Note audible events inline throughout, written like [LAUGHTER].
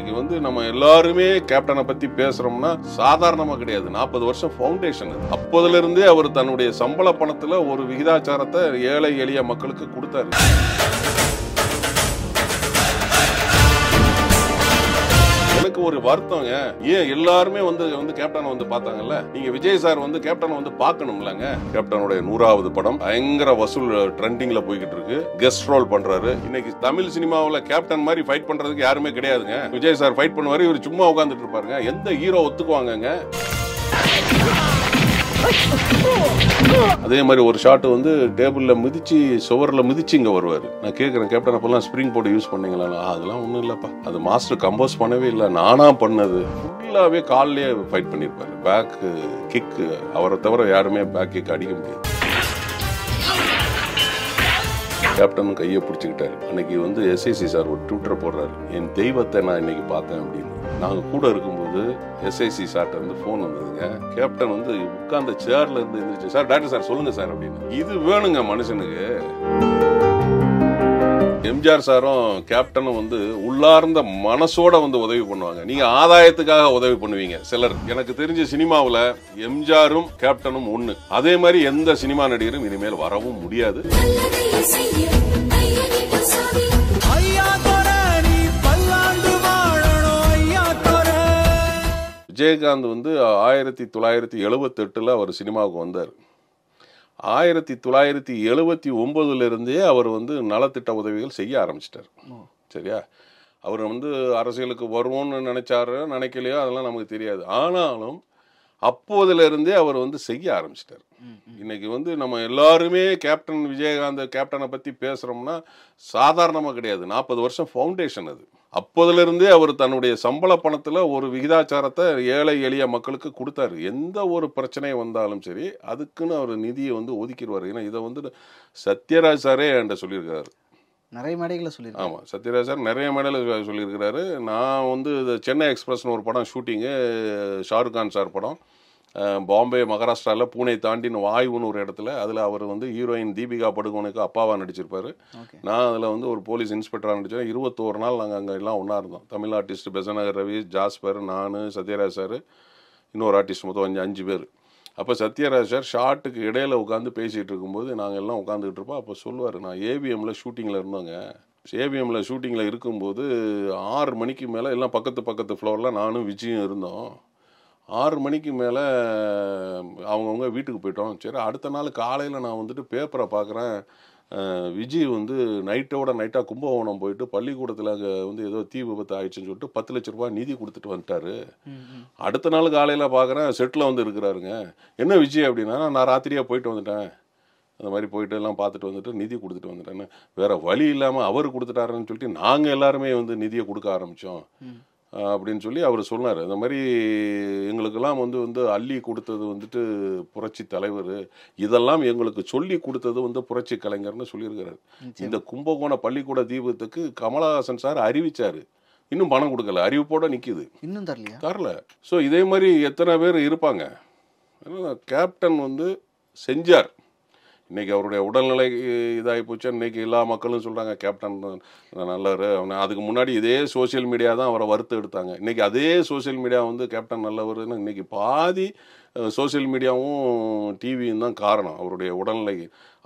இன்னைக்கு வந்து நம்ம எல்லாருமே கேப்டனை பத்தி பேசுறோம்னா சாதாரணமா கிடையாது நாற்பது வருஷம் ஃபவுண்டேஷன் இருந்தே அவர் தன்னுடைய சம்பள பணத்துல ஒரு விகிதாச்சாரத்தை ஏழை எளிய மக்களுக்கு கொடுத்தாரு எனக்கு ஒரு வருத்தங்க ஏன் எல்லாருமே வந்து வந்து கேப்டன் வந்து பார்த்தாங்கல்ல நீங்க விஜய் சார் வந்து கேப்டன் வந்து பார்க்கணும் கேப்டனுடைய நூறாவது படம் பயங்கர வசூல் ட்ரெண்டிங்ல போய்கிட்டு இருக்கு கெஸ்ட் ரோல் பண்றாரு இன்னைக்கு தமிழ் சினிமாவில் கேப்டன் மாதிரி ஃபைட் பண்றதுக்கு யாருமே கிடையாதுங்க விஜய் சார் ஃபைட் பண்ணுவாரு இவர் சும்மா உட்காந்துட்டு இருப்பாருங்க எந்த ஹீரோ ஒத்துக்குவாங்க அதே மாதிரி ஒரு ஷாட் வந்து டேபிளில் மிதிச்சு சுவரில் மிதிச்சு இங்கே வருவார் நான் கேட்குறேன் கேப்டன் அப்போல்லாம் ஸ்ப்ரிங் போட்டு யூஸ் பண்ணீங்களா அதெல்லாம் ஒன்றும் இல்லைப்பா அது மாஸ்டர் கம்போஸ் பண்ணவே இல்லை நானாக பண்ணது ஃபுல்லாகவே கால்லேயே ஃபைட் பண்ணியிருப்பாரு பேக்கு கிக்கு அவரை தவிர யாருமே பேக் கிக் அடிக்க முடியாது கேப்டனும் கையை பிடிச்சிக்கிட்டாரு அன்னைக்கு வந்து எஸ்ஐசி சார் ஒரு ட்விட்டர் போடுறாரு என் தெய்வத்தை நான் இன்னைக்கு பார்த்தேன் அப்படின்னு நாங்கள் கூட இருக்கும் வந்து எஸ்ஐசி சார்ட்ட வந்து ஃபோன் வந்ததுங்க கேப்டன் வந்து உட்கார்ந்த சேர்ல இருந்து இருந்துச்சு சார் டாக்டர் சார் சொல்லுங்க சார் அப்படின்னு இது வேணுங்க மனுஷனுக்கு எம்ஜிஆர் சாரும் கேப்டனும் வந்து உள்ளார்ந்த மனசோட வந்து உதவி பண்ணுவாங்க நீங்க ஆதாயத்துக்காக உதவி பண்ணுவீங்க சிலர் எனக்கு தெரிஞ்ச சினிமாவில் எம்ஜிஆரும் கேப்டனும் ஒன்று அதே மாதிரி எந்த சினிமா நடிகரும் இனிமேல் வரவும் முடியாது விஜயகாந்த் வந்து ஆயிரத்தி தொள்ளாயிரத்தி எழுபத்தெட்டில் அவர் சினிமாவுக்கு வந்தார் ஆயிரத்தி தொள்ளாயிரத்தி எழுபத்தி ஒம்பதுலேருந்தே அவர் வந்து நலத்திட்ட உதவிகள் செய்ய ஆரம்பிச்சிட்டார் சரியா அவர் வந்து அரசியலுக்கு வருவோம்னு நினச்சாரோ நினைக்கலையோ அதெல்லாம் நமக்கு தெரியாது ஆனாலும் அப்போதுலேருந்தே அவர் வந்து செய்ய ஆரம்பிச்சிட்டார் இன்னைக்கு வந்து நம்ம எல்லாருமே கேப்டன் விஜயகாந்த் கேப்டனை பற்றி பேசுகிறோம்னா சாதாரணமாக கிடையாது நாற்பது வருஷம் ஃபவுண்டேஷன் அது அப்போதிலிருந்தே அவர் தன்னுடைய சம்பள பணத்தில் ஒரு விகிதாச்சாரத்தை ஏழை எளிய மக்களுக்கு கொடுத்தாரு எந்த ஒரு பிரச்சனை வந்தாலும் சரி அதுக்குன்னு அவர் நிதியை வந்து ஒதுக்கிடுவார் ஏன்னா இதை வந்து சத்யராஜ் சாரே என்கிட்ட சொல்லியிருக்காரு நிறைய மேடைகளை சொல்லி ஆமாம் சத்யராஜ் சார் நிறைய மேடையில் சொல்லியிருக்கிறாரு நான் வந்து சென்னை எக்ஸ்பிரஸ்னு ஒரு படம் ஷூட்டிங்கு ஷாருக் கான் சார் படம் பாம்பே மகாராஷ்டிராவில் பூனை தாண்டின்னு வாய்வுன்னு ஒரு இடத்துல அதில் அவர் வந்து ஹீரோயின் தீபிகா படுகோனுக்கு அப்பாவாக நடிச்சிருப்பார் நான் அதில் வந்து ஒரு போலீஸ் இன்ஸ்பெக்டராக நடித்தேன் இருபத்தோரு நாள் நாங்கள் அங்கே எல்லாம் ஒன்றா இருந்தோம் தமிழ் ஆர்டிஸ்ட் பெசநகர் ரவி ஜாஸ்பர் நான் சத்யராஜ் சார் இன்னொரு ஆர்டிஸ்ட் மொத்தம் அஞ்சு அஞ்சு பேர் அப்போ சத்யராஜ் சார் ஷார்ட்டுக்கு இடையில உட்காந்து பேசிகிட்டு இருக்கும்போது நாங்கள் எல்லாம் உட்காந்துக்கிட்டு இருப்போம் அப்போ சொல்லுவார் நான் ஏவிஎம்மில் ஷூட்டிங்கில் இருந்தோங்க ஏவிஎம்மில் ஷூட்டிங்கில் இருக்கும்போது ஆறு மணிக்கு மேலே எல்லாம் பக்கத்து பக்கத்து ஃப்ளோரில் நானும் விஜயும் இருந்தோம் ஆறு மணிக்கு மேலே அவங்கவுங்க வீட்டுக்கு போயிட்டோம் சரி அடுத்த நாள் காலையில் நான் வந்துட்டு பேப்பரை பார்க்குறேன் விஜய் வந்து நைட்டோட நைட்டாக கும்பகோணம் போயிட்டு பள்ளிக்கூடத்தில் அங்கே வந்து ஏதோ தீ விபத்து ஆயிடுச்சுன்னு சொல்லிட்டு பத்து லட்ச ரூபாய் நிதி கொடுத்துட்டு வந்துட்டாரு அடுத்த நாள் காலையில் பார்க்குறேன் செட்டில் வந்து இருக்கிறாருங்க என்ன விஜய் அப்படின்னா நான் ராத்திரியாக போயிட்டு வந்துட்டேன் அந்த மாதிரி போயிட்டு எல்லாம் பார்த்துட்டு வந்துட்டு நிதி கொடுத்துட்டு வந்துட்டேன்னு வேற வழி இல்லாமல் அவர் கொடுத்துட்டாருன்னு சொல்லிட்டு நாங்கள் எல்லாருமே வந்து நிதியை கொடுக்க ஆரம்பித்தோம் அப்படின்னு சொல்லி அவர் சொன்னார் இந்த மாதிரி எங்களுக்கெல்லாம் வந்து வந்து அள்ளி கொடுத்தது வந்துட்டு புரட்சி தலைவர் இதெல்லாம் எங்களுக்கு சொல்லி கொடுத்தது வந்து புரட்சி கலைஞர்னு சொல்லியிருக்கிறார் இந்த கும்பகோண பள்ளிக்கூட தீபத்துக்கு கமலஹாசன் சார் அறிவிச்சார் இன்னும் பணம் கொடுக்கல அறிவிப்போட நிற்கிது இன்னும் தரல தரல ஸோ இதே மாதிரி எத்தனை பேர் இருப்பாங்க கேப்டன் வந்து செஞ்சார் இன்றைக்கி அவருடைய உடல்நிலை இதாகி போச்சு இன்றைக்கி எல்லா மக்களும் சொல்கிறாங்க கேப்டன் நல்லவர் அவனை அதுக்கு முன்னாடி இதே சோசியல் மீடியா தான் அவரை வறுத்து எடுத்தாங்க இன்றைக்கி அதே சோசியல் மீடியா வந்து கேப்டன் நல்லவர்னு இன்றைக்கி பாதி சோசியல் மீடியாவும் டிவியும் தான் காரணம் அவருடைய உடல்நிலை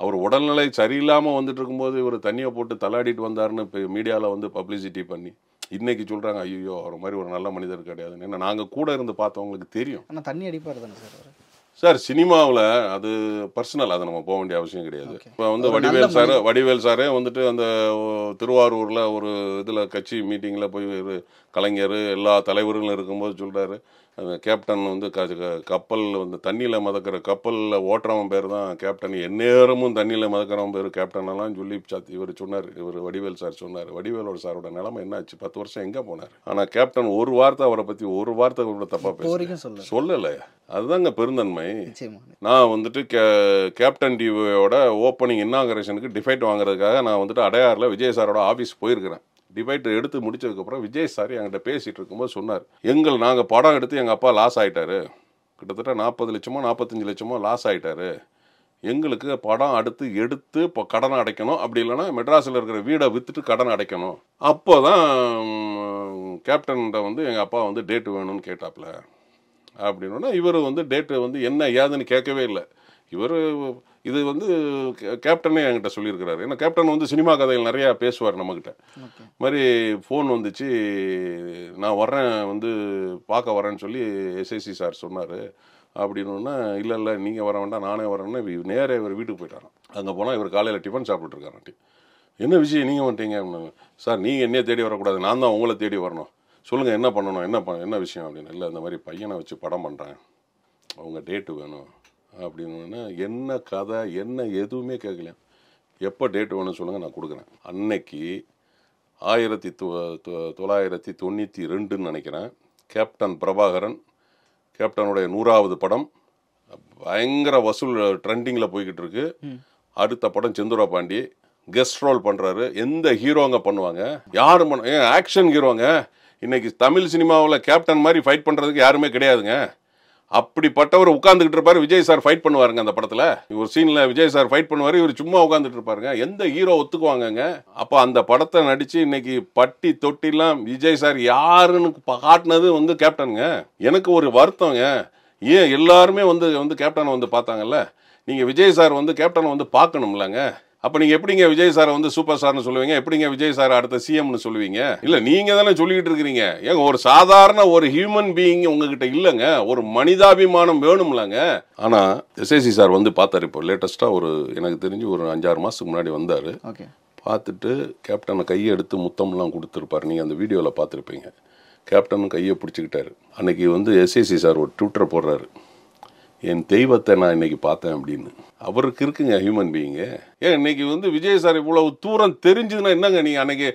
அவர் உடல்நிலை சரியில்லாமல் வந்துட்டு இருக்கும்போது இவர் தண்ணியை போட்டு தலாடிட்டு வந்தாருன்னு இப்போ மீடியாவில் வந்து பப்ளிசிட்டி பண்ணி இன்னைக்கு சொல்கிறாங்க ஐயோ அவர் மாதிரி ஒரு நல்ல மனிதர் கிடையாதுன்னு ஏன்னா நாங்கள் கூட இருந்து பார்த்தவங்களுக்கு தெரியும் ஆனால் தண்ணி அடிப்பார் தானே சார் சார் சினிமாவில் அது பர்சனல் அது நம்ம போக வேண்டிய அவசியம் கிடையாது இப்போ வந்து வடிவேல் சார் வடிவேல் சாரே வந்துட்டு அந்த திருவாரூரில் ஒரு இதில் கட்சி மீட்டிங்கில் போய் கலைஞர் எல்லா தலைவர்களும் இருக்கும்போது சொல்கிறாரு கேப்டன் வந்து க கப்பல் வந்து தண்ணியில் மதக்கிற கப்பலில் ஓட்டுறவன் பேர் தான் கேப்டன் எந்நேரமும் தண்ணியில் மதக்கிறவன் பேர் கேப்டனெல்லாம் ஜுல்லி சாத் இவர் சொன்னார் இவர் வடிவேல் சார் சொன்னார் வடிவேலோட சாரோட நிலமை என்னாச்சு பத்து வருஷம் எங்கே போனார் ஆனால் கேப்டன் ஒரு வார்த்தை அவரை பற்றி ஒரு வார்த்தை கூட தப்பாக பேச சொல்லலை அதுதாங்க பெருந்தன்மை நான் வந்துட்டு கே கேப்டன் டிவியோட ஓப்பனிங் இன்னாகரேஷனுக்கு டிஃபைட் வாங்குறதுக்காக நான் வந்துட்டு அடையாறில் விஜய் சாரோட ஆஃபீஸ் போயிருக்கிறேன் டிபேட் எடுத்து முடிச்சதுக்கப்புறம் விஜய் சார் என்கிட்ட பேசிகிட்டு இருக்கும்போது சொன்னார் எங்கள் நாங்கள் படம் எடுத்து எங்கள் அப்பா லாஸ் ஆகிட்டாரு கிட்டத்தட்ட நாற்பது லட்சமோ நாற்பத்தஞ்சு லட்சமோ லாஸ் ஆகிட்டாரு எங்களுக்கு படம் அடுத்து எடுத்து இப்போ கடன் அடைக்கணும் அப்படி இல்லைன்னா மெட்ராஸில் இருக்கிற வீடை விற்றுட்டு கடன் அடைக்கணும் அப்போ தான் கேப்டன்கிட்ட வந்து எங்கள் அப்பா வந்து டேட்டு வேணும்னு கேட்டாப்புல அப்படின்னா இவர் வந்து டேட்டு வந்து என்ன ஏதுன்னு கேட்கவே இல்லை இவர் இது வந்து கேப்டனே என்கிட்ட சொல்லியிருக்கிறாரு ஏன்னா கேப்டன் வந்து சினிமா கதைகள் நிறையா பேசுவார் நம்மக்கிட்ட மாதிரி ஃபோன் வந்துச்சு நான் வர்றேன் வந்து பார்க்க வரேன்னு சொல்லி எஸ்ஐசி சார் சொன்னார் அப்படின்னா இல்லை இல்லை நீங்கள் வர வேண்டாம் நானே வரேன்னா நேராக இவர் வீட்டுக்கு போயிட்டாரான் அங்கே போனால் இவர் காலையில் டிஃபன் சாப்பிட்டுருக்காராட்டி என்ன விஷயம் நீங்கள் வந்துட்டீங்க அப்படின்னாங்க சார் நீங்கள் என்னையே தேடி வரக்கூடாது நான் தான் உங்களை தேடி வரணும் சொல்லுங்கள் என்ன பண்ணணும் என்ன ப என்ன விஷயம் அப்படின்னு இல்லை இந்த மாதிரி பையனை வச்சு படம் பண்ணுறேன் அவங்க டேட்டு வேணும் அப்படின்னா என்ன கதை என்ன எதுவுமே கேட்கல எப்போ டேட் வேணும்னு சொல்லுங்கள் நான் கொடுக்குறேன் அன்னைக்கு ஆயிரத்தி தொள்ளாயிரத்தி தொண்ணூற்றி ரெண்டுன்னு நினைக்கிறேன் கேப்டன் பிரபாகரன் கேப்டனுடைய நூறாவது படம் பயங்கர வசூல் ட்ரெண்டிங்கில் போய்கிட்டு இருக்கு அடுத்த படம் செந்துரா பாண்டி கெஸ்ட் ரோல் பண்ணுறாரு எந்த ஹீரோங்க பண்ணுவாங்க யார் பண்ண ஏன் ஆக்ஷன் ஹீரோங்க இன்னைக்கு தமிழ் சினிமாவில் கேப்டன் மாதிரி ஃபைட் பண்ணுறதுக்கு யாருமே கிடையாதுங்க அப்படிப்பட்டவர் உட்காந்துக்கிட்டு இருப்பாரு விஜய் சார் ஃபைட் பண்ணுவாருங்க அந்த படத்தில் ஒரு சீனில் விஜய் சார் ஃபைட் பண்ணுவார் இவர் சும்மா உட்காந்துட்டு இருப்பாருங்க எந்த ஹீரோ ஒத்துக்குவாங்கங்க அப்போ அந்த படத்தை நடித்து இன்னைக்கு பட்டி தொட்டிலாம் விஜய் சார் யாருன்னு காட்டினது வந்து கேப்டனுங்க எனக்கு ஒரு வருத்தங்க ஏன் எல்லாருமே வந்து வந்து கேப்டனை வந்து பார்த்தாங்கல்ல நீங்கள் விஜய் சார் வந்து கேப்டனை வந்து பார்க்கணும்லங்க அப்போ நீங்கள் எப்படிங்க விஜய் சாரை வந்து சூப்பர் ஸ்டார்னு சொல்லுவீங்க எப்படிங்க விஜய் சார் அடுத்த சிஎம்னு சொல்லுவீங்க இல்லை நீங்கள் தானே சொல்லிக்கிட்டு இருக்கிறீங்க ஏங்க ஒரு சாதாரண ஒரு ஹியூமன் பீயிங் உங்ககிட்ட இல்லைங்க ஒரு மனிதாபிமானம் வேணும்லங்க ஆனால் எஸ்ஏசி சார் வந்து பார்த்தார் இப்போ லேட்டஸ்ட்டாக ஒரு எனக்கு தெரிஞ்சு ஒரு அஞ்சாறு மாதத்துக்கு முன்னாடி வந்தார் பார்த்துட்டு கேப்டனை கையை எடுத்து முத்தம்லாம் கொடுத்துருப்பார் நீங்கள் அந்த வீடியோவில் பார்த்துருப்பீங்க கேப்டன் கையை பிடிச்சிக்கிட்டாரு அன்னைக்கு வந்து எஸ்ஏசி சார் ஒரு ட்விட்டர் போடுறாரு என் தெய்வத்தை நான் இன்னைக்கு பார்த்தேன் அப்படின்னு அவருக்கு இருக்குங்க ஹியூமன் பீயிங்கு ஏன் இன்னைக்கு வந்து விஜய் சார் இவ்வளவு தூரம் தெரிஞ்சதுன்னா என்னங்க நீங்கள் அன்னைக்கு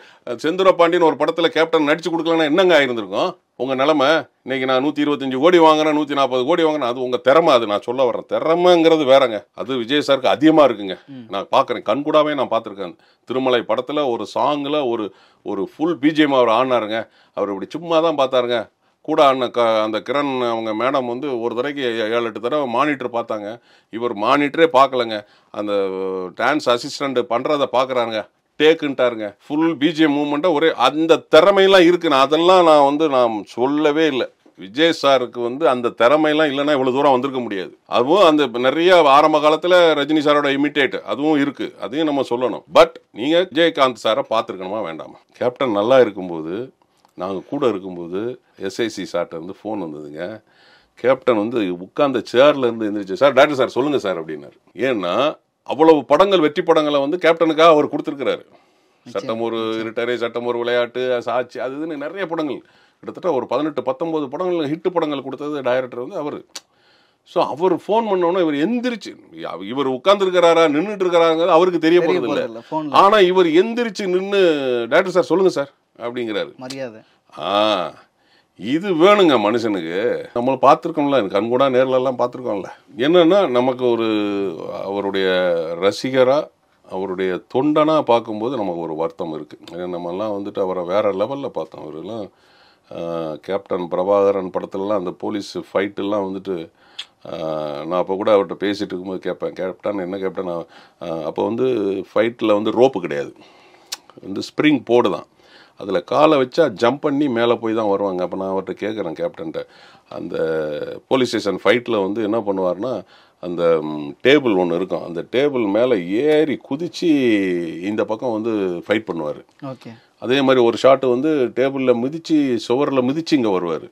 பாண்டியன் ஒரு படத்தில் கேப்டன் நடிச்சு கொடுக்கலன்னா என்னங்க ஆயிருந்திருக்கும் உங்கள் நிலமை இன்னைக்கு நான் நூற்றி இருபத்தஞ்சு கோடி வாங்குறேன் நூற்றி நாற்பது கோடி வாங்குறேன் அது உங்கள் திறமை அது நான் சொல்ல வரேன் திறமைங்கிறது வேறங்க அது விஜய் சாருக்கு அதிகமாக இருக்குங்க நான் பார்க்குறேன் கண்கூடாவே நான் பார்த்துருக்கேன் திருமலை படத்தில் ஒரு சாங்கில் ஒரு ஒரு ஃபுல் பிஜிஎம் அவர் ஆனாருங்க அவர் இப்படி சும்மா தான் பார்த்தாருங்க கூட அண்ண க அந்த கிரண் அவங்க மேடம் வந்து ஒரு தடவைக்கு ஏழு எட்டு தடவை மானிட்டர் பார்த்தாங்க இவர் மானிட்டரே பார்க்கலங்க அந்த டான்ஸ் அசிஸ்டண்ட் பண்ணுறதை பார்க்குறாருங்க டேக்குன்ட்டாருங்க ஃபுல் பிஜிஎம் மூமெண்ட்டாக ஒரே அந்த திறமையெல்லாம் இருக்குது நான் அதெல்லாம் நான் வந்து நான் சொல்லவே இல்லை விஜய் சாருக்கு வந்து அந்த திறமையெல்லாம் இல்லைன்னா இவ்வளோ தூரம் வந்திருக்க முடியாது அதுவும் அந்த நிறைய ஆரம்ப காலத்தில் ரஜினி சாரோட இமிட்டேட் அதுவும் இருக்குது அதையும் நம்ம சொல்லணும் பட் நீங்கள் விஜயகாந்த் சாரை பார்த்துருக்கணுமா வேண்டாமா கேப்டன் நல்லா இருக்கும்போது நாங்கள் கூட இருக்கும்போது எஸ்ஐசி சார்ட்ட ஃபோன் வந்ததுங்க கேப்டன் வந்து உட்கார்ந்த சேர்ல இருந்து எந்திரிச்சு சார் டாக்டர் சார் சொல்லுங்க சார் அப்படின்னாரு ஏன்னா அவ்வளவு படங்கள் வெற்றி படங்களை வந்து கேப்டனுக்காக அவர் கொடுத்துருக்கிறாரு சட்டம் ஒரு இருட்டரை சட்டம் ஒரு விளையாட்டு சாட்சி அது இதுன்னு நிறைய படங்கள் கிட்டத்தட்ட ஒரு பதினெட்டு பத்தொம்போது படங்கள் ஹிட்டு படங்கள் கொடுத்தது டைரக்டர் வந்து அவர் ஸோ அவர் ஃபோன் பண்ணோன்னா இவர் எந்திரிச்சு இவர் உட்காந்துருக்கிறாரா நின்றுட்டு இருக்கிறாங்க அவருக்கு தெரிய போகிறது இல்லை ஆனால் இவர் எந்திரிச்சு நின்று டேரக்டர் சார் சொல்லுங்கள் சார் அப்படிங்கிறாரு மரியாதை ஆ இது வேணுங்க மனுஷனுக்கு நம்மளை பார்த்துருக்கோம்ல கண்கூடா நேர்லலாம் பார்த்துருக்கோம்ல என்னென்னா நமக்கு ஒரு அவருடைய ரசிகராக அவருடைய தொண்டனாக பார்க்கும்போது நமக்கு ஒரு வருத்தம் இருக்குது நம்மலாம் வந்துட்டு அவரை வேறு லெவலில் பார்த்தோம் அவரெல்லாம் கேப்டன் பிரபாகரன் படத்துலலாம் அந்த போலீஸ் ஃபைட்டெல்லாம் வந்துட்டு நான் அப்போ கூட அவர்கிட்ட பேசிகிட்டு இருக்கும்போது கேட்பேன் கேப்டன் என்ன கேப்டன் அப்போ வந்து ஃபைட்டில் வந்து ரோப்பு கிடையாது வந்து ஸ்ப்ரிங் போடு தான் அதில் காலை வச்சா ஜம்ப் பண்ணி மேலே போய் தான் வருவாங்க அப்போ நான் அவர்கிட்ட கேட்குறேன் கேப்டன்ட்ட அந்த போலீஸ் ஸ்டேஷன் ஃபைட்டில் வந்து என்ன பண்ணுவார்னா அந்த டேபிள் ஒன்று இருக்கும் அந்த டேபிள் மேலே ஏறி குதித்து இந்த பக்கம் வந்து ஃபைட் பண்ணுவார் அதே மாதிரி ஒரு ஷாட்டு வந்து டேபிளில் மிதித்து சுவரில் மிதித்து இங்கே வருவார்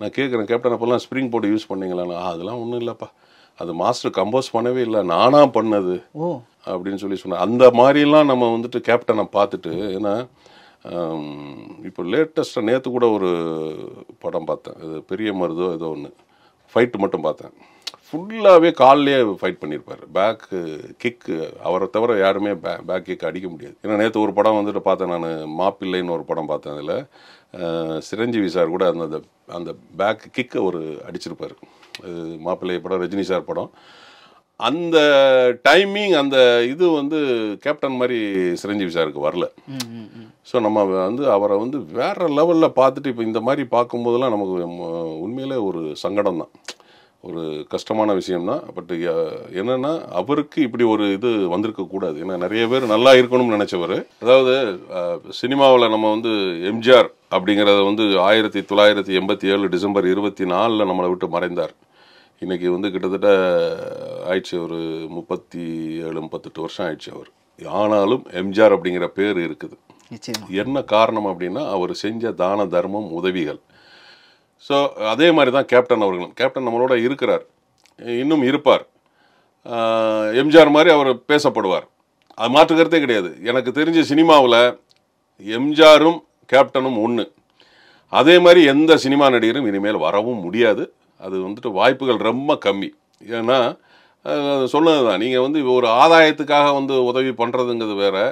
நான் கேட்குறேன் கேப்டன் அப்போல்லாம் ஸ்ப்ரிங் போர்டு யூஸ் பண்ணிங்களா அதெல்லாம் ஒன்றும் இல்லைப்பா அது மாஸ்டர் கம்போஸ் பண்ணவே இல்லை நானாக பண்ணது அப்படின்னு சொல்லி சொன்னேன் அந்த மாதிரிலாம் நம்ம வந்துட்டு கேப்டனை பார்த்துட்டு ஏன்னா இப்போ லேட்டஸ்ட்டாக நேற்று கூட ஒரு படம் பார்த்தேன் இது பெரிய மருதோ ஏதோ ஒன்று ஃபைட்டு மட்டும் பார்த்தேன் ஃபுல்லாகவே கால்லேயே ஃபைட் பண்ணியிருப்பார் பேக்கு கிக்கு அவரை தவிர யாருமே பே பேக் கிக் அடிக்க முடியாது ஏன்னா நேற்று ஒரு படம் வந்துட்டு பார்த்தேன் நான் மாப்பிள்ளைன்னு ஒரு படம் பார்த்தேன் அதில் சிரஞ்சீவி சார் கூட அந்த அந்த பேக் கிக்கை ஒரு அடிச்சிருப்பார் மாப்பிள்ளை படம் ரஜினி சார் படம் அந்த டைமிங் அந்த இது வந்து கேப்டன் மாதிரி சிரஞ்சீவி சாருக்கு வரல ஸோ நம்ம வந்து அவரை வந்து வேற லெவலில் பார்த்துட்டு இப்போ இந்த மாதிரி பார்க்கும்போதெல்லாம் நமக்கு உண்மையிலே ஒரு சங்கடம் தான் ஒரு கஷ்டமான விஷயம்னா பட் என்னன்னா அவருக்கு இப்படி ஒரு இது வந்திருக்க கூடாது ஏன்னா நிறைய பேர் நல்லா இருக்கணும்னு நினச்சவர் அதாவது சினிமாவில் நம்ம வந்து எம்ஜிஆர் அப்படிங்கிறத வந்து ஆயிரத்தி தொள்ளாயிரத்தி எண்பத்தி ஏழு டிசம்பர் இருபத்தி நாலில் நம்மளை விட்டு மறைந்தார் இன்றைக்கி வந்து கிட்டத்தட்ட ஆயிடுச்சு ஒரு முப்பத்தி ஏழு முப்பத்தெட்டு வருஷம் ஆயிடுச்சு அவர் ஆனாலும் எம்ஜிஆர் அப்படிங்கிற பேர் இருக்குது என்ன காரணம் அப்படின்னா அவர் செஞ்ச தான தர்மம் உதவிகள் ஸோ அதே மாதிரி தான் கேப்டன் அவர்களும் கேப்டன் நம்மளோட இருக்கிறார் இன்னும் இருப்பார் எம்ஜிஆர் மாதிரி அவர் பேசப்படுவார் அது மாற்றுக்கிறதே கிடையாது எனக்கு தெரிஞ்ச சினிமாவில் எம்ஜிஆரும் கேப்டனும் ஒன்று அதே மாதிரி எந்த சினிமா நடிகரும் இனிமேல் வரவும் முடியாது அது வந்துட்டு வாய்ப்புகள் ரொம்ப கம்மி ஏன்னா சொன்னது தான் நீங்கள் வந்து ஒரு ஆதாயத்துக்காக வந்து உதவி பண்ணுறதுங்கிறது வேறு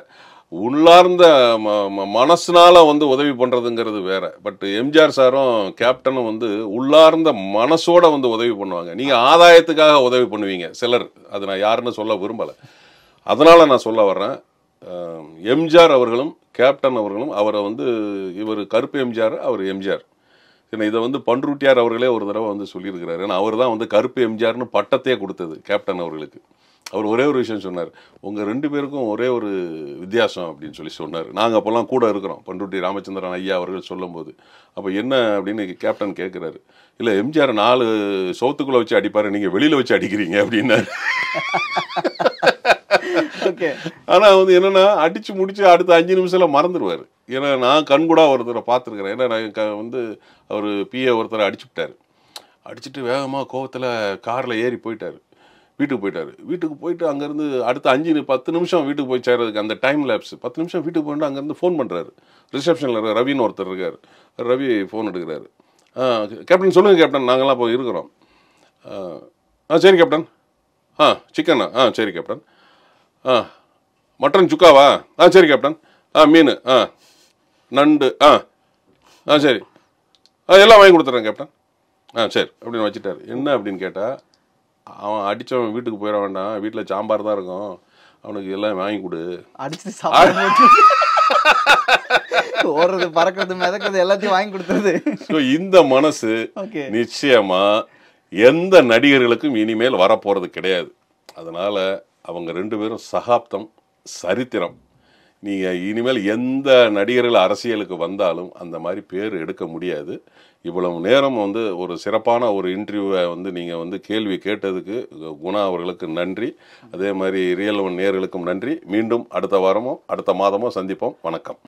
உள்ளார்ந்த மனசுனால் வந்து உதவி பண்ணுறதுங்கிறது வேறு பட் எம்ஜிஆர் சாரும் கேப்டனும் வந்து உள்ளார்ந்த மனசோட வந்து உதவி பண்ணுவாங்க நீங்கள் ஆதாயத்துக்காக உதவி பண்ணுவீங்க சிலர் அது நான் யாருன்னு சொல்ல விரும்பலை அதனால் நான் சொல்ல வர்றேன் எம்ஜிஆர் அவர்களும் கேப்டன் அவர்களும் அவரை வந்து இவர் கருப்பு எம்ஜிஆர் அவர் எம்ஜிஆர் ஏன்னா இதை வந்து பன்ருட்டியார் அவர்களே ஒரு தடவை வந்து சொல்லியிருக்கிறாரு ஏன்னா அவர் தான் வந்து கருப்பு எம்ஜிஆர்னு பட்டத்தையே கொடுத்தது கேப்டன் அவர்களுக்கு அவர் ஒரே ஒரு விஷயம் சொன்னார் உங்கள் ரெண்டு பேருக்கும் ஒரே ஒரு வித்தியாசம் அப்படின்னு சொல்லி சொன்னார் நாங்கள் அப்போல்லாம் கூட இருக்கிறோம் பண்ருட்டி ராமச்சந்திரன் ஐயா அவர்கள் சொல்லும்போது அப்போ என்ன அப்படின்னு கேப்டன் கேட்குறாரு இல்லை எம்ஜிஆர் நாலு சோத்துக்குள்ளே வச்சு அடிப்பார் நீங்கள் வெளியில் வச்சு அடிக்கிறீங்க அப்படின்னாரு [LAUGHS] ஆனால் வந்து என்னென்னா அடித்து முடித்து அடுத்த அஞ்சு நிமிஷத்தில் மறந்துடுவார் ஏன்னா நான் கண்கூடாக ஒருத்தரை பார்த்துருக்குறேன் ஏன்னா நான் க வந்து அவர் பிஏ ஒருத்தரை அடிச்சுட்டார் அடிச்சுட்டு வேகமாக கோவத்தில் காரில் ஏறி போயிட்டார் வீட்டுக்கு போயிட்டார் வீட்டுக்கு போயிட்டு அங்கேருந்து அடுத்த அஞ்சு பத்து நிமிஷம் வீட்டுக்கு போய் சேர்றதுக்கு அந்த டைம் லேப்ஸ் பத்து நிமிஷம் வீட்டுக்கு போயிட்டு அங்கேருந்து ஃபோன் பண்ணுறாரு ரிசப்ஷனில் இருக்கிற ரவின்னு ஒருத்தர் இருக்கார் ரவி ஃபோன் எடுக்கிறாரு கேப்டன் சொல்லுங்கள் கேப்டன் நாங்கள்லாம் இப்போ இருக்கிறோம் ஆ சரி கேப்டன் ஆ சிக்கனா ஆ சரி கேப்டன் ஆ மட்டன் சுக்காவா ஆ சரி கேப்டன் ஆ மீன் ஆ நண்டு ஆ ஆ சரி ஆ எல்லாம் வாங்கி கொடுத்துட்றேன் கேப்டன் ஆ சரி அப்படின்னு வச்சுட்டாரு என்ன அப்படின்னு கேட்டால் அவன் அடித்தவன் வீட்டுக்கு போயிட வேண்டாம் வீட்டில் சாம்பார் தான் இருக்கும் அவனுக்கு எல்லாம் வாங்கி கொடு அடிச்சு ஓடுறது பறக்கிறது மிதக்கிறது எல்லாத்தையும் வாங்கி கொடுத்தது ஸோ இந்த மனசு நிச்சயமாக எந்த நடிகர்களுக்கும் இனிமேல் வரப்போறது கிடையாது அதனால அவங்க ரெண்டு பேரும் சகாப்தம் சரித்திரம் நீங்கள் இனிமேல் எந்த நடிகர்கள் அரசியலுக்கு வந்தாலும் அந்த மாதிரி பேர் எடுக்க முடியாது இவ்வளவு நேரம் வந்து ஒரு சிறப்பான ஒரு இன்டர்வியூவை வந்து நீங்கள் வந்து கேள்வி கேட்டதுக்கு குணா அவர்களுக்கு நன்றி அதே மாதிரி ரியல் ஒன் நேர்களுக்கும் நன்றி மீண்டும் அடுத்த வாரமும் அடுத்த மாதமும் சந்திப்போம் வணக்கம்